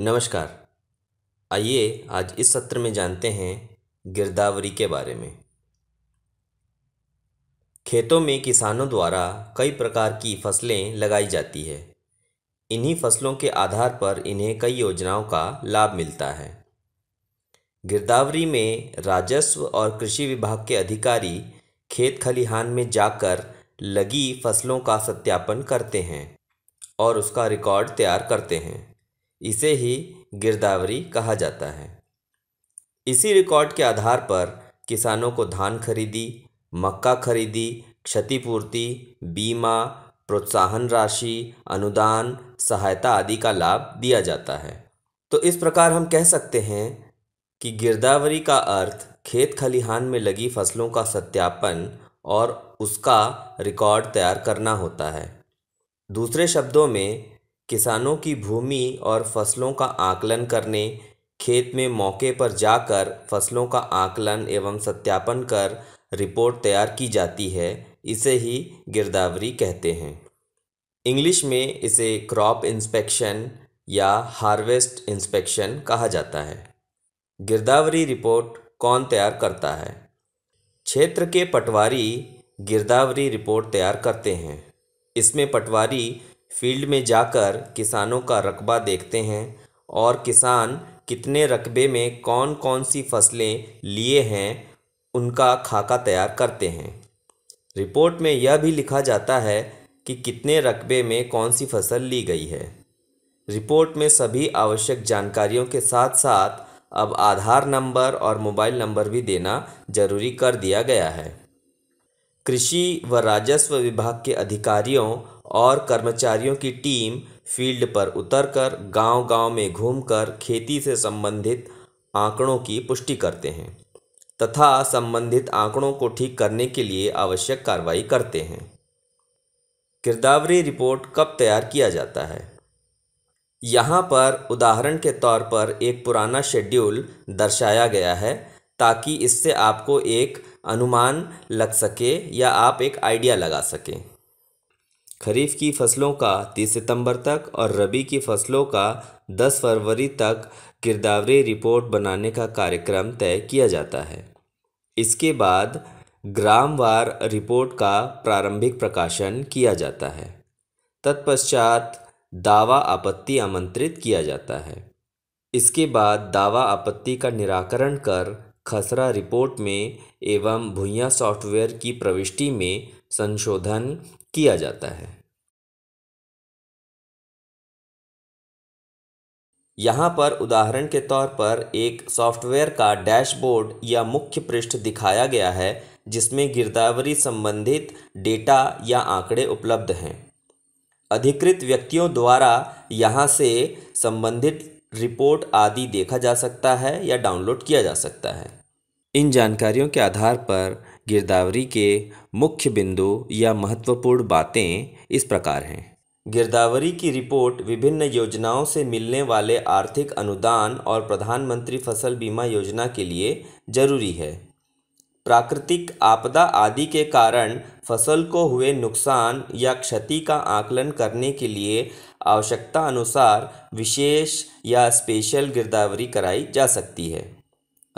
नमस्कार आइए आज इस सत्र में जानते हैं गिरदावरी के बारे में खेतों में किसानों द्वारा कई प्रकार की फसलें लगाई जाती है इन्हीं फसलों के आधार पर इन्हें कई योजनाओं का लाभ मिलता है गिरदावरी में राजस्व और कृषि विभाग के अधिकारी खेत खलिहान में जाकर लगी फसलों का सत्यापन करते हैं और उसका रिकॉर्ड तैयार करते हैं इसे ही गिरदावरी कहा जाता है इसी रिकॉर्ड के आधार पर किसानों को धान खरीदी मक्का खरीदी क्षतिपूर्ति बीमा प्रोत्साहन राशि अनुदान सहायता आदि का लाभ दिया जाता है तो इस प्रकार हम कह सकते हैं कि गिरदावरी का अर्थ खेत खलिहान में लगी फसलों का सत्यापन और उसका रिकॉर्ड तैयार करना होता है दूसरे शब्दों में किसानों की भूमि और फसलों का आकलन करने खेत में मौके पर जाकर फसलों का आकलन एवं सत्यापन कर रिपोर्ट तैयार की जाती है इसे ही गिरदावरी कहते हैं इंग्लिश में इसे क्रॉप इंस्पेक्शन या हार्वेस्ट इंस्पेक्शन कहा जाता है गिरदावरी रिपोर्ट कौन तैयार करता है क्षेत्र के पटवारी गिरदावरी रिपोर्ट तैयार करते हैं इसमें पटवारी फील्ड में जाकर किसानों का रकबा देखते हैं और किसान कितने रकबे में कौन कौन सी फसलें लिए हैं उनका खाका तैयार करते हैं रिपोर्ट में यह भी लिखा जाता है कि कितने रकबे में कौन सी फसल ली गई है रिपोर्ट में सभी आवश्यक जानकारियों के साथ साथ अब आधार नंबर और मोबाइल नंबर भी देना जरूरी कर दिया गया है कृषि व राजस्व विभाग के अधिकारियों और कर्मचारियों की टीम फील्ड पर उतरकर गांव-गांव में घूमकर खेती से संबंधित आंकड़ों की पुष्टि करते हैं तथा संबंधित आंकड़ों को ठीक करने के लिए आवश्यक कार्रवाई करते हैं किरदावरी रिपोर्ट कब तैयार किया जाता है यहाँ पर उदाहरण के तौर पर एक पुराना शेड्यूल दर्शाया गया है ताकि इससे आपको एक अनुमान लग सके या आप एक आइडिया लगा सकें खरीफ की फसलों का 30 सितंबर तक और रबी की फसलों का 10 फरवरी तक गिरदावरी रिपोर्ट बनाने का कार्यक्रम तय किया जाता है इसके बाद ग्रामवार रिपोर्ट का प्रारंभिक प्रकाशन किया जाता है तत्पश्चात दावा आपत्ति आमंत्रित किया जाता है इसके बाद दावा आपत्ति का निराकरण कर खसरा रिपोर्ट में एवं भुइया सॉफ्टवेयर की प्रविष्टि में संशोधन किया जाता है यहाँ पर उदाहरण के तौर पर एक सॉफ्टवेयर का डैशबोर्ड या मुख्य पृष्ठ दिखाया गया है जिसमें गिरदावरी संबंधित डेटा या आंकड़े उपलब्ध हैं अधिकृत व्यक्तियों द्वारा यहाँ से संबंधित रिपोर्ट आदि देखा जा सकता है या डाउनलोड किया जा सकता है इन जानकारियों के आधार पर गिरदावरी के मुख्य बिंदु या महत्वपूर्ण बातें इस प्रकार हैं गिरदावरी की रिपोर्ट विभिन्न योजनाओं से मिलने वाले आर्थिक अनुदान और प्रधानमंत्री फसल बीमा योजना के लिए जरूरी है प्राकृतिक आपदा आदि के कारण फसल को हुए नुकसान या क्षति का आकलन करने के लिए आवश्यकता अनुसार विशेष या स्पेशल गिरदावरी कराई जा सकती है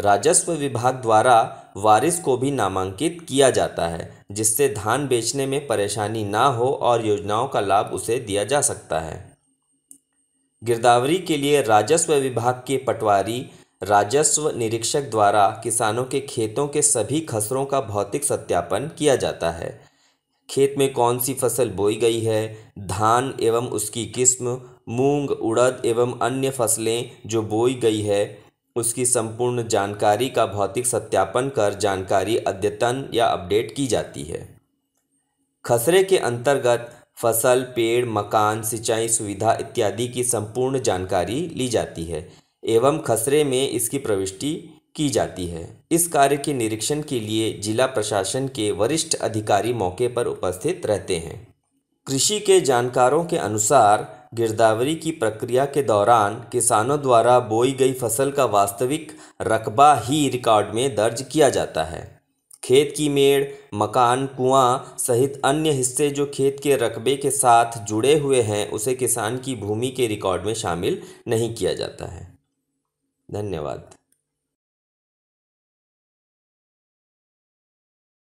राजस्व विभाग द्वारा वारिस को भी नामांकित किया जाता है जिससे धान बेचने में परेशानी ना हो और योजनाओं का लाभ उसे दिया जा सकता है गिरदावरी के लिए राजस्व विभाग के पटवारी राजस्व निरीक्षक द्वारा किसानों के खेतों के सभी खसरों का भौतिक सत्यापन किया जाता है खेत में कौन सी फसल बोई गई है धान एवं उसकी किस्म मूंग उड़द एवं अन्य फसलें जो बोई गई है उसकी संपूर्ण जानकारी का भौतिक सत्यापन कर जानकारी अद्यतन या अपडेट की जाती है खसरे के अंतर्गत फसल पेड़ मकान सिंचाई सुविधा इत्यादि की संपूर्ण जानकारी ली जाती है एवं खसरे में इसकी प्रविष्टि की जाती है इस कार्य के निरीक्षण के लिए जिला प्रशासन के वरिष्ठ अधिकारी मौके पर उपस्थित रहते हैं कृषि के जानकारों के अनुसार गिरदावरी की प्रक्रिया के दौरान किसानों द्वारा बोई गई फसल का वास्तविक रकबा ही रिकॉर्ड में दर्ज किया जाता है खेत की मेड़ मकान कुआं सहित अन्य हिस्से जो खेत के रकबे के साथ जुड़े हुए हैं उसे किसान की भूमि के रिकॉर्ड में शामिल नहीं किया जाता है धन्यवाद